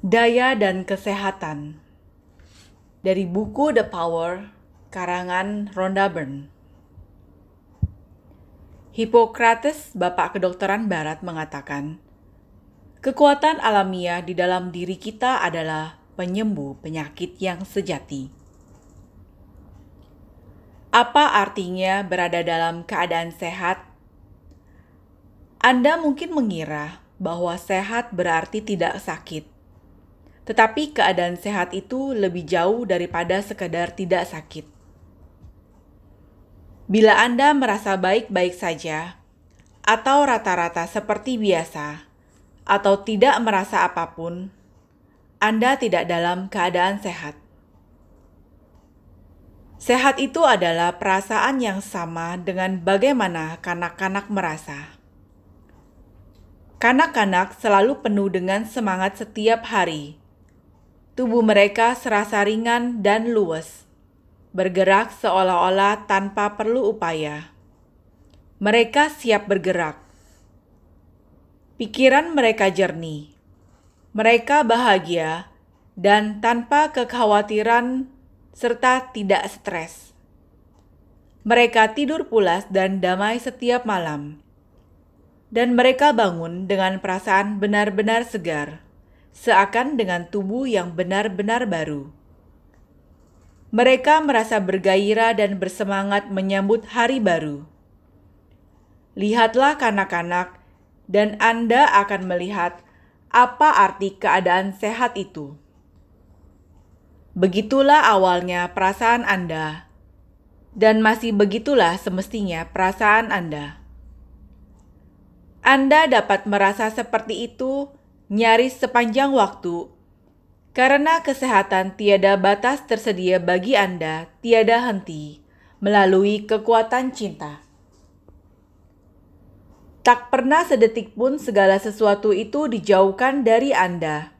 Daya dan Kesehatan dari buku The Power karangan Rhonda Byrne. Hipokrates, bapak kedokteran barat mengatakan, kekuatan alamiah di dalam diri kita adalah penyembuh penyakit yang sejati. Apa artinya berada dalam keadaan sehat? Anda mungkin mengira bahwa sehat berarti tidak sakit. Tetapi keadaan sehat itu lebih jauh daripada sekedar tidak sakit. Bila Anda merasa baik-baik saja, atau rata-rata seperti biasa, atau tidak merasa apapun, Anda tidak dalam keadaan sehat. Sehat itu adalah perasaan yang sama dengan bagaimana kanak-kanak merasa. Kanak-kanak selalu penuh dengan semangat setiap hari. Tubuh mereka serasa ringan dan luwes, bergerak seolah-olah tanpa perlu upaya. Mereka siap bergerak. Pikiran mereka jernih. Mereka bahagia dan tanpa kekhawatiran serta tidak stres. Mereka tidur pulas dan damai setiap malam dan mereka bangun dengan perasaan benar-benar segar, seakan dengan tubuh yang benar-benar baru. Mereka merasa bergairah dan bersemangat menyambut hari baru. Lihatlah kanak-kanak, dan Anda akan melihat apa arti keadaan sehat itu. Begitulah awalnya perasaan Anda, dan masih begitulah semestinya perasaan Anda. Anda dapat merasa seperti itu nyaris sepanjang waktu karena kesehatan tiada batas tersedia bagi Anda, tiada henti melalui kekuatan cinta. Tak pernah sedetik pun segala sesuatu itu dijauhkan dari Anda.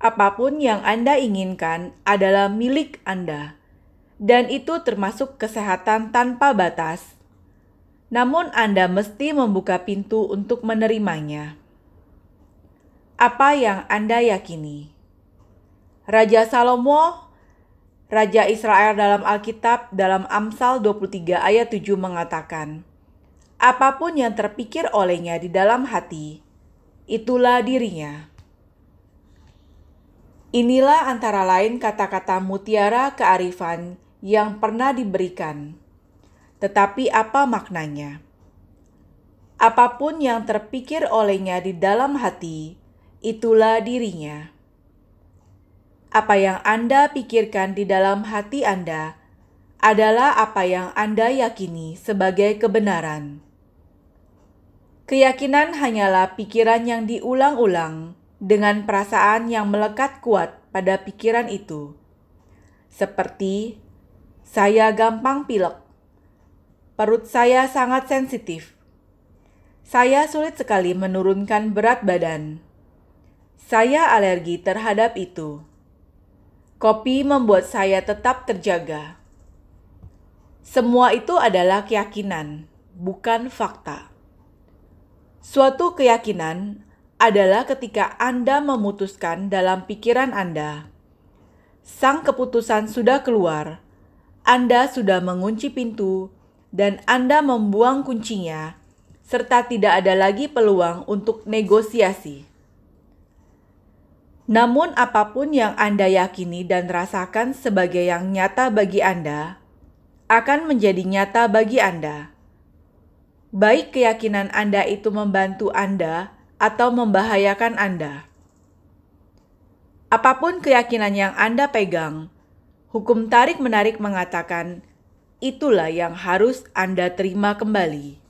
Apapun yang Anda inginkan adalah milik Anda, dan itu termasuk kesehatan tanpa batas namun Anda mesti membuka pintu untuk menerimanya. Apa yang Anda yakini? Raja Salomo, Raja Israel dalam Alkitab dalam Amsal 23 ayat 7 mengatakan, Apapun yang terpikir olehnya di dalam hati, itulah dirinya. Inilah antara lain kata-kata mutiara kearifan yang pernah diberikan tetapi apa maknanya? Apapun yang terpikir olehnya di dalam hati, itulah dirinya. Apa yang Anda pikirkan di dalam hati Anda adalah apa yang Anda yakini sebagai kebenaran. Keyakinan hanyalah pikiran yang diulang-ulang dengan perasaan yang melekat kuat pada pikiran itu, seperti "saya gampang pilek", Perut saya sangat sensitif. Saya sulit sekali menurunkan berat badan. Saya alergi terhadap itu. Kopi membuat saya tetap terjaga. Semua itu adalah keyakinan, bukan fakta. Suatu keyakinan adalah ketika Anda memutuskan dalam pikiran Anda. Sang keputusan sudah keluar, Anda sudah mengunci pintu dan Anda membuang kuncinya, serta tidak ada lagi peluang untuk negosiasi. Namun, apapun yang Anda yakini dan rasakan sebagai yang nyata bagi Anda akan menjadi nyata bagi Anda. Baik keyakinan Anda itu membantu Anda atau membahayakan Anda. Apapun keyakinan yang Anda pegang, hukum tarik-menarik mengatakan itulah yang harus Anda terima kembali.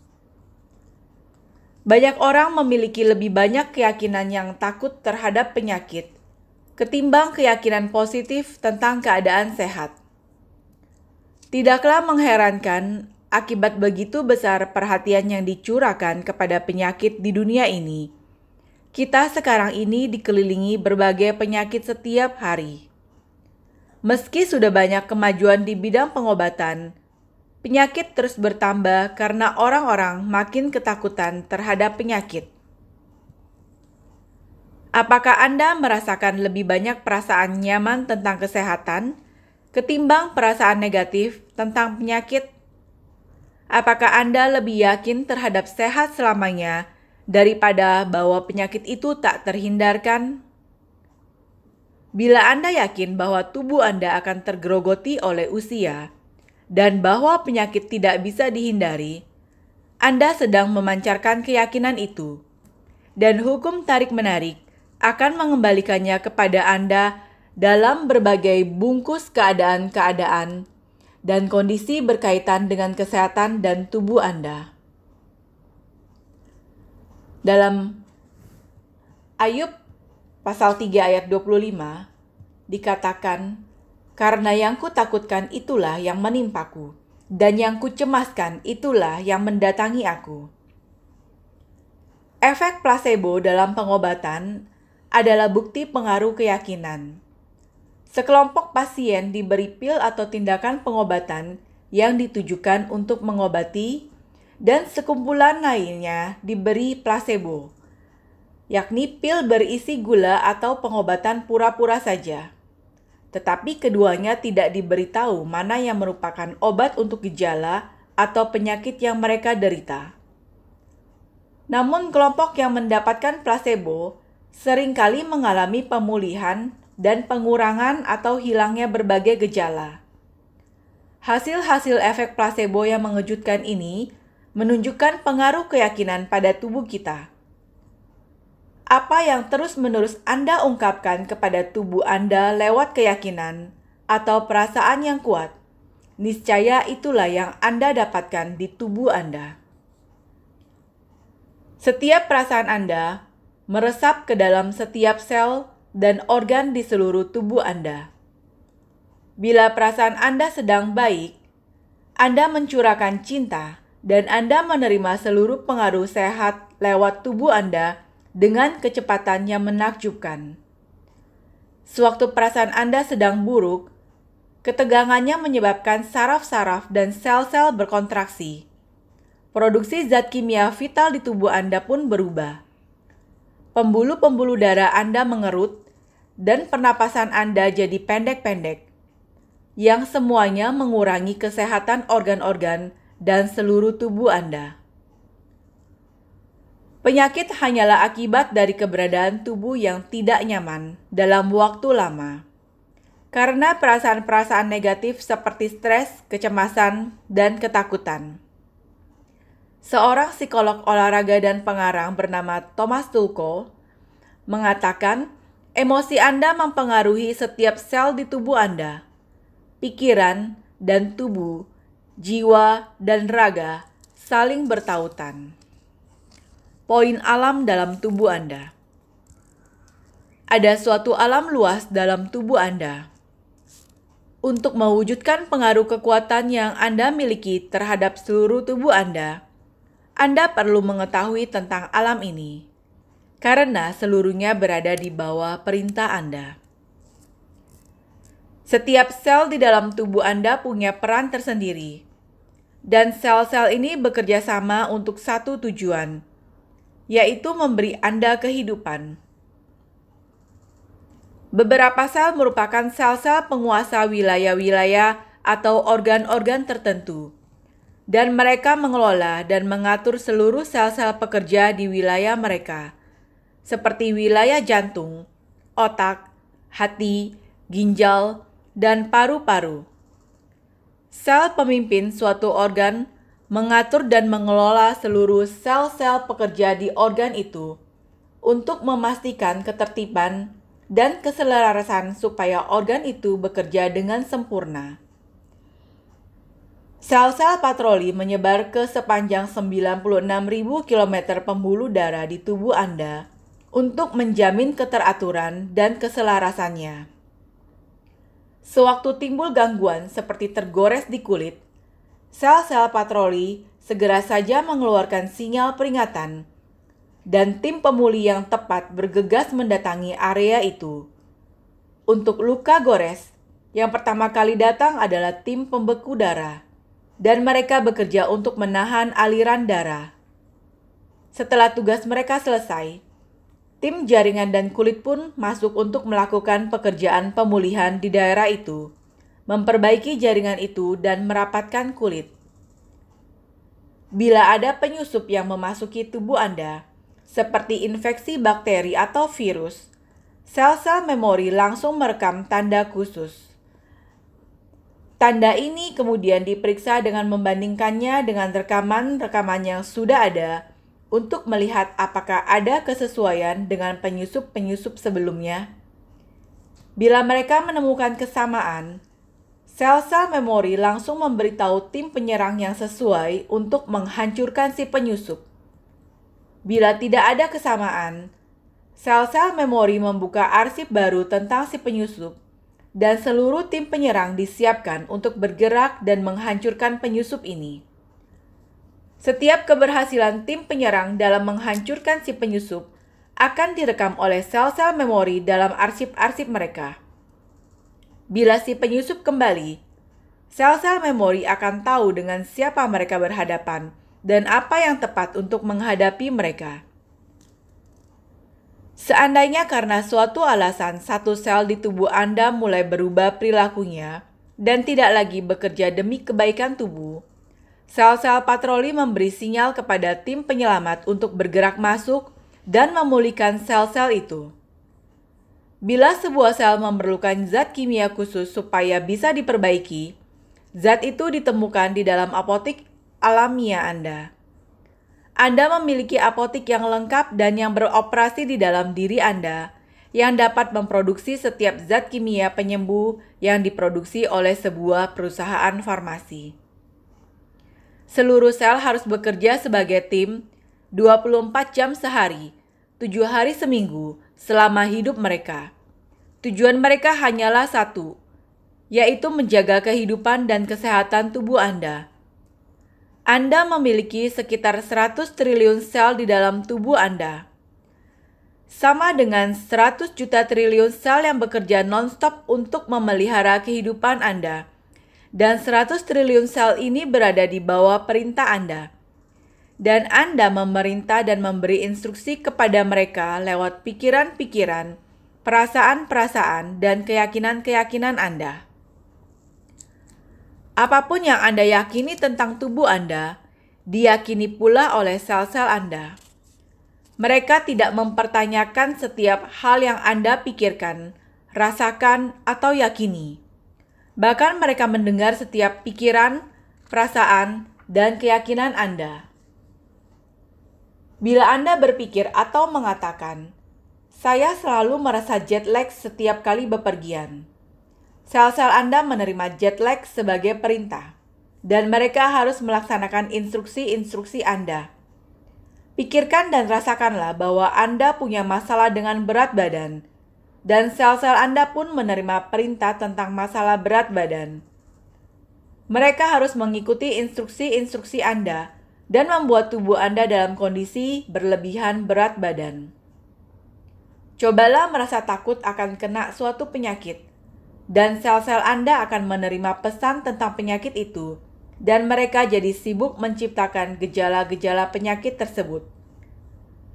Banyak orang memiliki lebih banyak keyakinan yang takut terhadap penyakit ketimbang keyakinan positif tentang keadaan sehat. Tidaklah mengherankan akibat begitu besar perhatian yang dicurahkan kepada penyakit di dunia ini. Kita sekarang ini dikelilingi berbagai penyakit setiap hari. Meski sudah banyak kemajuan di bidang pengobatan, Penyakit terus bertambah karena orang-orang makin ketakutan terhadap penyakit. Apakah Anda merasakan lebih banyak perasaan nyaman tentang kesehatan ketimbang perasaan negatif tentang penyakit? Apakah Anda lebih yakin terhadap sehat selamanya daripada bahwa penyakit itu tak terhindarkan? Bila Anda yakin bahwa tubuh Anda akan tergerogoti oleh usia, dan bahwa penyakit tidak bisa dihindari, Anda sedang memancarkan keyakinan itu, dan hukum tarik-menarik akan mengembalikannya kepada Anda dalam berbagai bungkus keadaan-keadaan dan kondisi berkaitan dengan kesehatan dan tubuh Anda. Dalam Ayub pasal 3 ayat 25 dikatakan karena yang kutakutkan itulah yang menimpaku, dan yang kucemaskan itulah yang mendatangi aku. Efek placebo dalam pengobatan adalah bukti pengaruh keyakinan. Sekelompok pasien diberi pil atau tindakan pengobatan yang ditujukan untuk mengobati, dan sekumpulan lainnya diberi placebo, yakni pil berisi gula atau pengobatan pura-pura saja. Tetapi keduanya tidak diberitahu mana yang merupakan obat untuk gejala atau penyakit yang mereka derita. Namun kelompok yang mendapatkan placebo seringkali mengalami pemulihan dan pengurangan atau hilangnya berbagai gejala. Hasil-hasil efek placebo yang mengejutkan ini menunjukkan pengaruh keyakinan pada tubuh kita apa yang terus-menerus Anda ungkapkan kepada tubuh Anda lewat keyakinan atau perasaan yang kuat, niscaya itulah yang Anda dapatkan di tubuh Anda. Setiap perasaan Anda meresap ke dalam setiap sel dan organ di seluruh tubuh Anda. Bila perasaan Anda sedang baik, Anda mencurahkan cinta dan Anda menerima seluruh pengaruh sehat lewat tubuh Anda dengan kecepatan yang menakjubkan. Sewaktu perasaan Anda sedang buruk, ketegangannya menyebabkan saraf-saraf dan sel-sel berkontraksi. Produksi zat kimia vital di tubuh Anda pun berubah. Pembuluh-pembuluh darah Anda mengerut dan pernapasan Anda jadi pendek-pendek, yang semuanya mengurangi kesehatan organ-organ dan seluruh tubuh Anda. Penyakit hanyalah akibat dari keberadaan tubuh yang tidak nyaman dalam waktu lama. Karena perasaan-perasaan negatif seperti stres, kecemasan, dan ketakutan. Seorang psikolog olahraga dan pengarang bernama Thomas Tulko mengatakan, emosi Anda mempengaruhi setiap sel di tubuh Anda, pikiran dan tubuh, jiwa dan raga saling bertautan poin alam dalam tubuh Anda. Ada suatu alam luas dalam tubuh Anda. Untuk mewujudkan pengaruh kekuatan yang Anda miliki terhadap seluruh tubuh Anda, Anda perlu mengetahui tentang alam ini, karena seluruhnya berada di bawah perintah Anda. Setiap sel di dalam tubuh Anda punya peran tersendiri, dan sel-sel ini bekerja sama untuk satu tujuan, yaitu memberi Anda kehidupan. Beberapa sel merupakan sel-sel penguasa wilayah-wilayah atau organ-organ tertentu, dan mereka mengelola dan mengatur seluruh sel-sel pekerja di wilayah mereka, seperti wilayah jantung, otak, hati, ginjal, dan paru-paru. Sel pemimpin suatu organ mengatur dan mengelola seluruh sel-sel pekerja di organ itu untuk memastikan ketertiban dan keselarasan supaya organ itu bekerja dengan sempurna. Sel-sel patroli menyebar ke sepanjang 96.000 km pembuluh darah di tubuh Anda untuk menjamin keteraturan dan keselarasannya. Sewaktu timbul gangguan seperti tergores di kulit, sel-sel patroli segera saja mengeluarkan sinyal peringatan, dan tim pemuli yang tepat bergegas mendatangi area itu. Untuk luka gores, yang pertama kali datang adalah tim pembeku darah, dan mereka bekerja untuk menahan aliran darah. Setelah tugas mereka selesai, tim jaringan dan kulit pun masuk untuk melakukan pekerjaan pemulihan di daerah itu memperbaiki jaringan itu, dan merapatkan kulit. Bila ada penyusup yang memasuki tubuh Anda, seperti infeksi bakteri atau virus, sel-sel memori langsung merekam tanda khusus. Tanda ini kemudian diperiksa dengan membandingkannya dengan rekaman-rekaman yang sudah ada untuk melihat apakah ada kesesuaian dengan penyusup-penyusup sebelumnya. Bila mereka menemukan kesamaan, Sel-sel memori langsung memberitahu tim penyerang yang sesuai untuk menghancurkan si penyusup. Bila tidak ada kesamaan, sel-sel memori membuka arsip baru tentang si penyusup dan seluruh tim penyerang disiapkan untuk bergerak dan menghancurkan penyusup ini. Setiap keberhasilan tim penyerang dalam menghancurkan si penyusup akan direkam oleh sel-sel memori dalam arsip-arsip mereka. Bila si penyusup kembali, sel-sel memori akan tahu dengan siapa mereka berhadapan dan apa yang tepat untuk menghadapi mereka. Seandainya karena suatu alasan satu sel di tubuh Anda mulai berubah perilakunya dan tidak lagi bekerja demi kebaikan tubuh, sel-sel patroli memberi sinyal kepada tim penyelamat untuk bergerak masuk dan memulihkan sel-sel itu. Bila sebuah sel memerlukan zat kimia khusus supaya bisa diperbaiki, zat itu ditemukan di dalam apotik alamiah Anda. Anda memiliki apotik yang lengkap dan yang beroperasi di dalam diri Anda, yang dapat memproduksi setiap zat kimia penyembuh yang diproduksi oleh sebuah perusahaan farmasi. Seluruh sel harus bekerja sebagai tim 24 jam sehari – tujuh hari seminggu selama hidup mereka. Tujuan mereka hanyalah satu, yaitu menjaga kehidupan dan kesehatan tubuh Anda. Anda memiliki sekitar 100 triliun sel di dalam tubuh Anda. Sama dengan 100 juta triliun sel yang bekerja nonstop untuk memelihara kehidupan Anda. Dan 100 triliun sel ini berada di bawah perintah Anda dan Anda memerintah dan memberi instruksi kepada mereka lewat pikiran-pikiran, perasaan-perasaan, dan keyakinan-keyakinan Anda. Apapun yang Anda yakini tentang tubuh Anda, diyakini pula oleh sel-sel Anda. Mereka tidak mempertanyakan setiap hal yang Anda pikirkan, rasakan, atau yakini. Bahkan mereka mendengar setiap pikiran, perasaan, dan keyakinan Anda. Bila Anda berpikir atau mengatakan, "Saya selalu merasa jet lag setiap kali bepergian." Sel-sel Anda menerima jet lag sebagai perintah, dan mereka harus melaksanakan instruksi-instruksi Anda. Pikirkan dan rasakanlah bahwa Anda punya masalah dengan berat badan, dan sel-sel Anda pun menerima perintah tentang masalah berat badan. Mereka harus mengikuti instruksi-instruksi Anda dan membuat tubuh Anda dalam kondisi berlebihan berat badan. Cobalah merasa takut akan kena suatu penyakit, dan sel-sel Anda akan menerima pesan tentang penyakit itu, dan mereka jadi sibuk menciptakan gejala-gejala penyakit tersebut.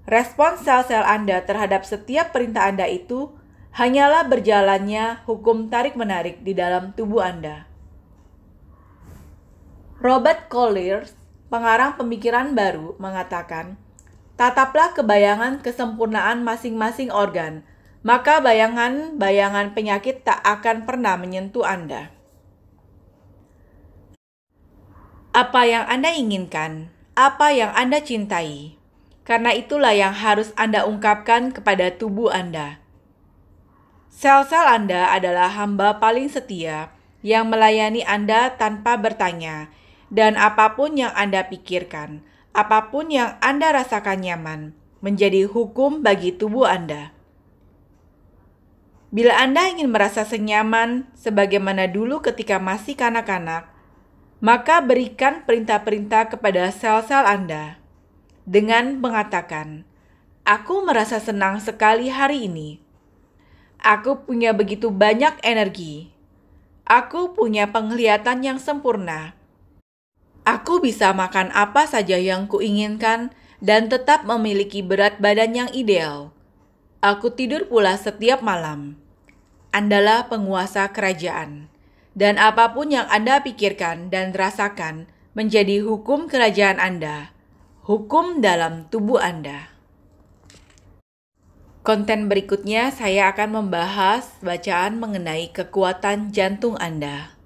Respon sel-sel Anda terhadap setiap perintah Anda itu hanyalah berjalannya hukum tarik-menarik di dalam tubuh Anda. Robert Collier pengarang pemikiran baru, mengatakan, "Tataplah kebayangan kesempurnaan masing-masing organ, maka bayangan-bayangan penyakit tak akan pernah menyentuh Anda." Apa yang Anda inginkan, apa yang Anda cintai, karena itulah yang harus Anda ungkapkan kepada tubuh Anda. Sel-sel Anda adalah hamba paling setia yang melayani Anda tanpa bertanya dan apapun yang Anda pikirkan, apapun yang Anda rasakan nyaman, menjadi hukum bagi tubuh Anda. Bila Anda ingin merasa senyaman sebagaimana dulu ketika masih kanak-kanak, maka berikan perintah-perintah kepada sel-sel Anda dengan mengatakan, "Aku merasa senang sekali hari ini. Aku punya begitu banyak energi. Aku punya penglihatan yang sempurna. Aku bisa makan apa saja yang kuinginkan dan tetap memiliki berat badan yang ideal. Aku tidur pula setiap malam. Andalah penguasa kerajaan, dan apapun yang Anda pikirkan dan rasakan menjadi hukum kerajaan Anda, hukum dalam tubuh Anda. Konten berikutnya saya akan membahas bacaan mengenai kekuatan jantung Anda.